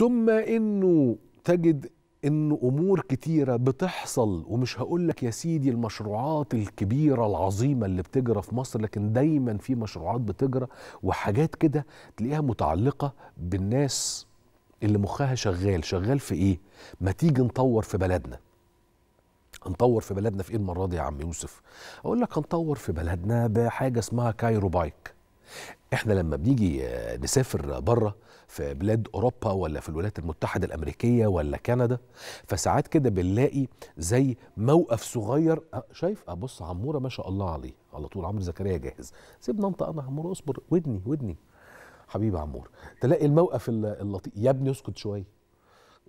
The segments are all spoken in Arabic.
ثم انه تجد ان امور كتيره بتحصل ومش هقول لك يا سيدي المشروعات الكبيره العظيمه اللي بتجرى في مصر لكن دايما في مشروعات بتجرى وحاجات كده تلاقيها متعلقه بالناس اللي مخها شغال شغال في ايه ما تيجي نطور في بلدنا هنطور في بلدنا في ايه المره دي يا عم يوسف اقول لك هنطور في بلدنا بحاجه اسمها كايرو بايك احنا لما بنيجي آه، نسافر بره في بلاد اوروبا ولا في الولايات المتحده الامريكيه ولا كندا فساعات كده بنلاقي زي موقف صغير آه، شايف ابص آه، عموره ما شاء الله عليه على طول عمرو زكريا جاهز سيبنا انطق انا عموره اصبر ودني ودني حبيبي عمور تلاقي الموقف اللطيف يا ابني اسكت شويه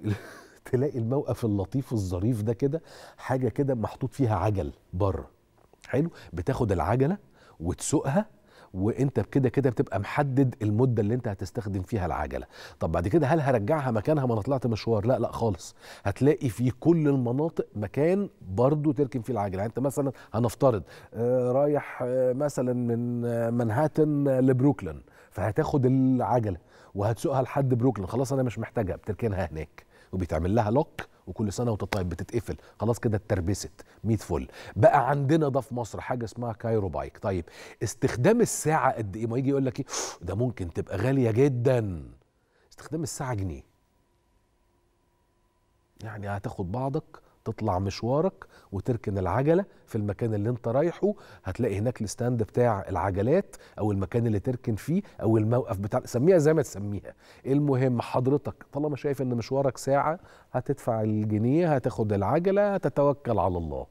تلاقي الموقف اللطيف الظريف ده كده حاجه كده محطوط فيها عجل بره حلو بتاخد العجله وتسوقها وانت بكده كده بتبقى محدد المده اللي انت هتستخدم فيها العجله طب بعد كده هل هرجعها مكانها ما انا طلعت مشوار لا لا خالص هتلاقي في كل المناطق مكان برضو تركن فيه العجله يعني انت مثلا هنفترض آه، رايح آه، مثلا من آه، منهاتن لبروكلين فهتاخد العجله وهتسوقها لحد بروكلين خلاص انا مش محتاجها بتركنها هناك وبيتعمل لها لوك وكل سنه وانت طيب بتتقفل خلاص كده اتربست ميت فل بقى عندنا ده في مصر حاجه اسمها كايرو بايك طيب استخدام الساعه قد ايه ما يجي يقول لك ايه ده ممكن تبقى غاليه جدا استخدام الساعه جنيه يعني هتاخد بعضك تطلع مشوارك وتركن العجله في المكان اللي انت رايحه هتلاقي هناك الستاند بتاع العجلات او المكان اللي تركن فيه او الموقف بتاع سميها زي ما تسميها المهم حضرتك طالما شايف ان مشوارك ساعه هتدفع الجنيه هتاخد العجله هتتوكل على الله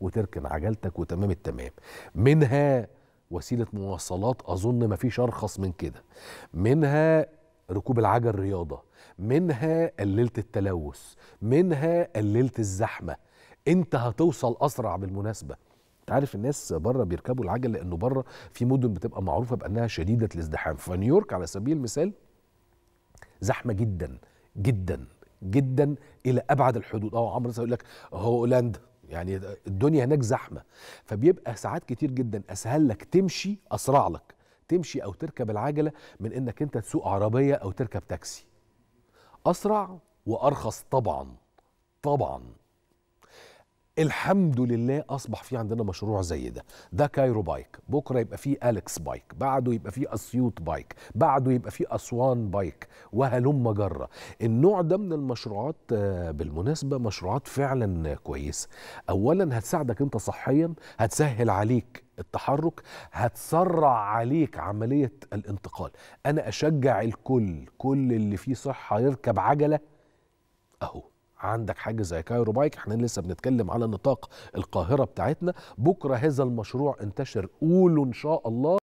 وتركن عجلتك وتمام التمام منها وسيله مواصلات اظن ما فيش ارخص من كده منها ركوب العجل رياضه منها قللت التلوث منها قللت الزحمه انت هتوصل اسرع بالمناسبه انت عارف الناس بره بيركبوا العجل لانه بره في مدن بتبقى معروفه بانها شديده الازدحام فنيويورك على سبيل المثال زحمه جدا جدا جدا الى ابعد الحدود اه عمرو يقول لك هولندا يعني الدنيا هناك زحمه فبيبقى ساعات كتير جدا اسهل لك تمشي اسرع لك تمشي او تركب العجله من انك انت تسوق عربيه او تركب تاكسي اسرع وارخص طبعا طبعا الحمد لله اصبح في عندنا مشروع زي ده ده كايرو بايك بكره يبقى فيه اليكس بايك بعده يبقى فيه اسيوط بايك بعده يبقى فيه اسوان بايك وهلم جره النوع ده من المشروعات آه، بالمناسبه مشروعات فعلا كويسه اولا هتساعدك انت صحيا هتسهل عليك التحرك هتسرع عليك عملية الانتقال أنا أشجع الكل كل اللي فيه صحة يركب عجلة أهو عندك حاجة زي كايرو بايك احنا لسه بنتكلم على نطاق القاهرة بتاعتنا بكرة هذا المشروع انتشر قولوا إن شاء الله